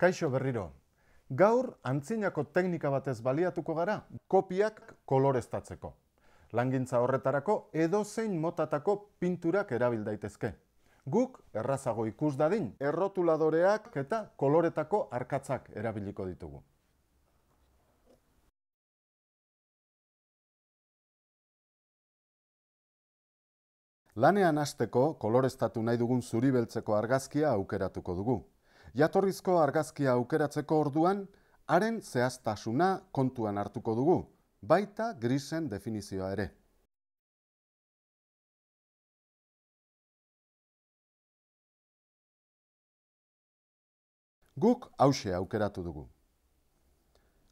Kaixo berriro. Gaur antzinako teknika batez baliatuko gara kopiak koloreztatzeko. Langintza horretarako edozein motatako pinturak erabil daitezke. Guk errazago ikus dadin errotuladoreak eta koloretako arkatzak erabiliko ditugu. Lanean hasteko koloreztatu nahi dugun zuri beltzeko argazkia aukeratuko dugu jatorrizko argazkia aukeratzeko orduan, haren zehaztasuna kontuan hartuko dugu, baita grisen definizioa ere. Guk hause aukeratu dugu.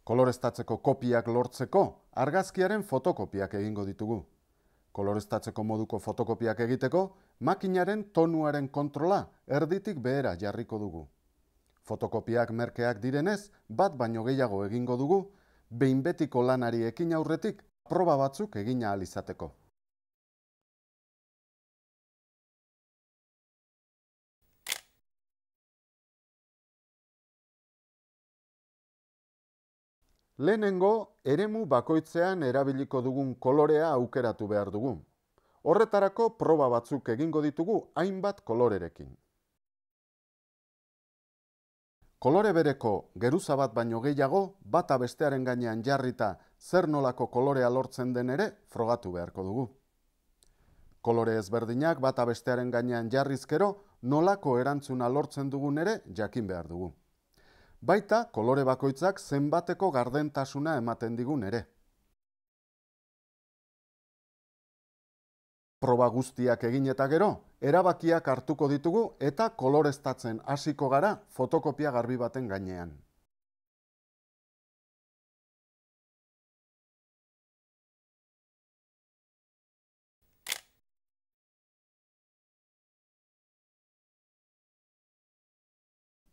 Koloreztatzeko kopiak lortzeko, argazkiaren fotokopiak egingo ditugu. Koloreztatzeko moduko fotokopiak egiteko, makinaren tonuaren kontrola erditik behera jarriko dugu. Fotokopiak merkeak direnez, bat baino gehiago egingo dugu, behin betiko lanari ekin aurretik, proba batzuk egin ahal izateko. Lehenengo, eremu bakoitzean erabiliko dugun kolorea aukeratu behar dugu. Horretarako, proba batzuk egingo ditugu hainbat kolorerekin. Kolore bereko geruza bat baino gehiago, bata bestearen gainean jarrita zer nolako kolorea lortzen den ere frogatu beharko dugu. Kolore ezberdinak bata bestearen gainean jarrizkero nolako erantzuna lortzen dugun ere jakin behar dugu. Baita kolore bakoitzak zenbateko gardentasuna ematen digun ere. proba guztiak egin eta gero, erabakiak hartuko ditugu eta koloreztatzen hasiko gara fotokopia garbi baten gainean.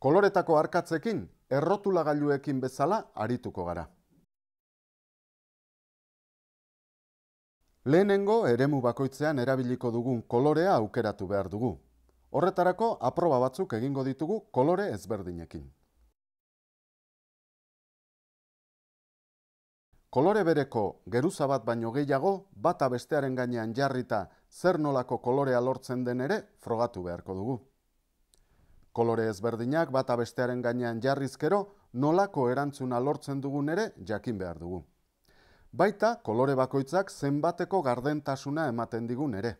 Koloretako arkatzekin errotulagailuekin bezala arituko gara. Lehenengo, eremu bakoitzean erabiliko dugun kolorea aukeratu behar dugu. Horretarako, aproba batzuk egingo ditugu kolore ezberdinekin. Kolore bereko geruza bat baino gehiago, bata bestearen gainean jarrita zer nolako kolorea lortzen den ere frogatu beharko dugu. Kolore ezberdinak bata bestearen gainean jarrizkero nolako erantzuna lortzen dugun ere jakin behar dugu baita kolore bakoitzak zenbateko gardentasuna ematen digun ere.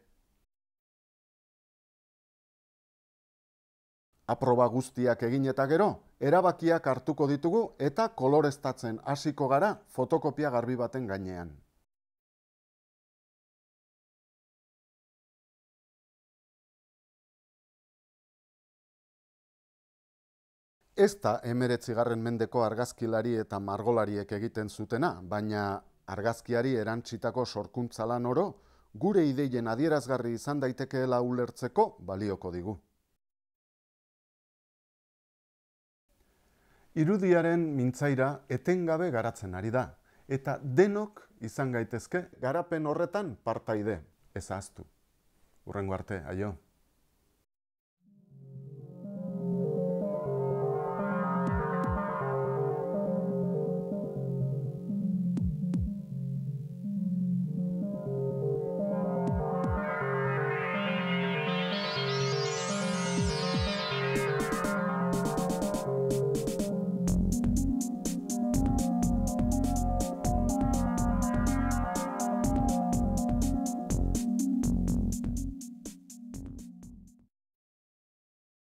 Aproba guztiak egin eta gero, erabakiak hartuko ditugu eta koloreztatzen hasiko gara fotokopia garbi baten gainean. Ez da emeretzigarren mendeko argazkilari eta margolariek egiten zutena, baina argazkiari erantzitako sorkuntzalan oro, gure ideien adierazgarri izan daitekeela ulertzeko balioko digu. Irudiaren mintzaira etengabe garatzen ari da, eta denok izan gaitezke garapen horretan partaide, ezaztu. Urren arte aio.